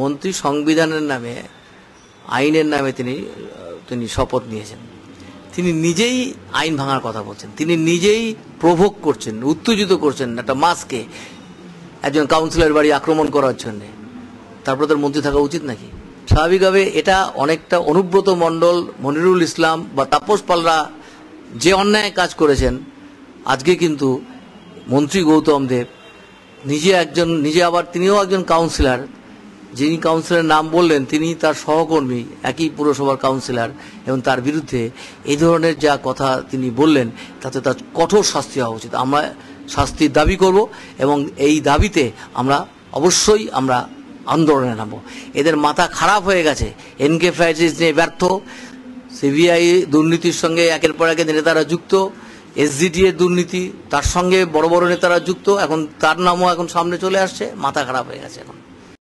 মন্ত্রী সংবিধানের নামে আইনের নামে তিনি তিনি শপথ নিয়েছেন তিনি নিজেই আইন ভাঙার কথা বলছেন তিনি নিজেই প্রভোগ করছেন উত্তেজিত করছেন একটা মাসকে একজন কাউন্সিলর বাড়ি আক্রমণ করার জন্যে তারপরে তার মন্ত্রী থাকা উচিত নাকি স্বাভাবিকভাবে এটা অনেকটা অনুব্রত মণ্ডল মনিরুল ইসলাম বা তাপস পালরা যে অন্যায় কাজ করেছেন আজকে কিন্তু মন্ত্রী গৌতম দেব নিজে একজন নিজে আবার তিনিও একজন কাউন্সিলর যিনি কাউন্সিলের নাম বললেন তিনি তার সহকর্মী একই পুরসভার কাউন্সিলর এবং তার বিরুদ্ধে এই ধরনের যা কথা তিনি বললেন তাতে তার কঠোর শাস্তি হওয়া উচিত আমরা শাস্তির দাবি করব এবং এই দাবিতে আমরা অবশ্যই আমরা আন্দোলনে নামব এদের মাথা খারাপ হয়ে গেছে এনকে ফ্রাইসিস নিয়ে ব্যর্থ সিবিআই দুর্নীতির সঙ্গে একের পর একের নেতারা যুক্ত এর দুর্নীতি তার সঙ্গে বড় বড় নেতারা যুক্ত এখন তার নামও এখন সামনে চলে আসছে মাথা খারাপ হয়ে গেছে এখন